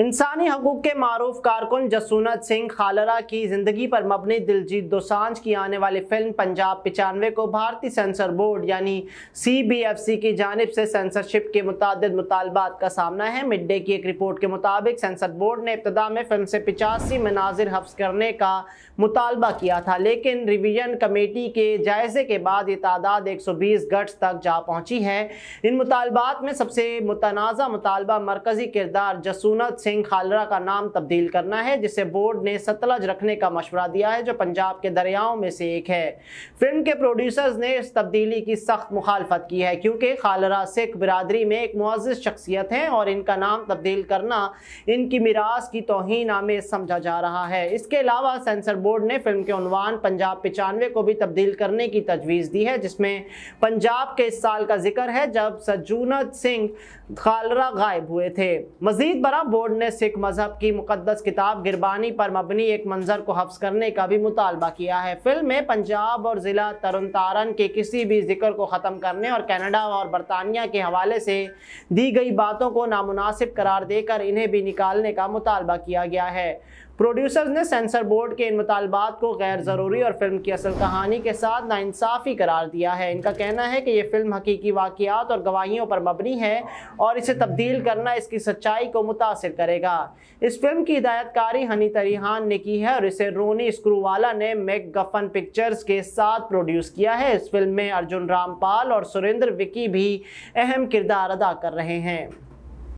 इंसानी हकूक़ के मरूफ कारकुन जसूनत सिंह खालरा की ज़िंदगी पर मबनी दिलजीत दोसांझ की आने वाली फिल्म पंजाब पिचानवे को भारतीय सेंसर बोर्ड यानी सी बी एफ सी की जानब से सेंसरशिप के मुतद मुतालबात का सामना है मिड डे की एक रिपोर्ट के मुताबिक सेंसर बोर्ड ने इब्तदा में फिल्म से पिचासी मनाजिर हफ्स करने का मुतालबा किया था लेकिन रिविजन कमेटी के जायजे के बाद ये तादाद एक सौ बीस गट्स तक जा पहुँची है इन मुतालबात में सबसे मुतनाज़ मुतालबा मरकज़ी किरदार जसूनत सिंह खालरा का नाम तब्दील करना है जिसे बोर्ड ने सतलज रखने का मशवरा दिया है जो पंजाब के दरियाओं में से एक है फिल्म के प्रोड्यूसर्स ने इस तब्दीली की सख्त मुखालफत की है क्योंकि खालरा सिख बिरादरी में एक मुआज़ शख्सियत हैं और इनका नाम तब्दील करना इनकी मिराज की तोहन आमे समझा जा रहा है इसके अलावा सेंसर बोर्ड ने फिल्म के उनवान पंजाब पचानवे को भी तब्दील करने की तजवीज़ दी है जिसमें पंजाब के इस साल का जिक्र है जब सज्जूनत सिंह खालरा गायब हुए थे मजीद बरा बोर्ड ने सिख मजहब की मुकदस किताब गिरबानी पर मबनी एक मंजर को हफ्स करने का भी मुतालबा किया है फिल्म में पंजाब और ज़िला तरन तारण के किसी भी जिक्र को ख़त्म करने और कनाडा और बरतानिया के हवाले से दी गई बातों को नामनासिब करार देकर इन्हें भी निकालने का मुतालबा किया गया है प्रोड्यूसर्स ने सेंसर बोर्ड के इन मुतालबात को गैर ज़रूरी और फिल्म की असल कहानी के साथ नाइंसाफ़ी करार दिया है इनका कहना है कि यह फिल्म हकीकी वाकियात और गवाहियों पर मबनी है और इसे तब्दील करना इसकी सच्चाई को मुतासर करेगा इस फिल्म की हिदायतकारी हनी तरीहान ने की है और इसे रोनी स्क्रूवाला ने मेक गफन पिक्चर्स के साथ प्रोड्यूस किया है इस फिल्म में अर्जुन रामपाल और सुरेंद्र विकी भी अहम किरदार अदा कर रहे हैं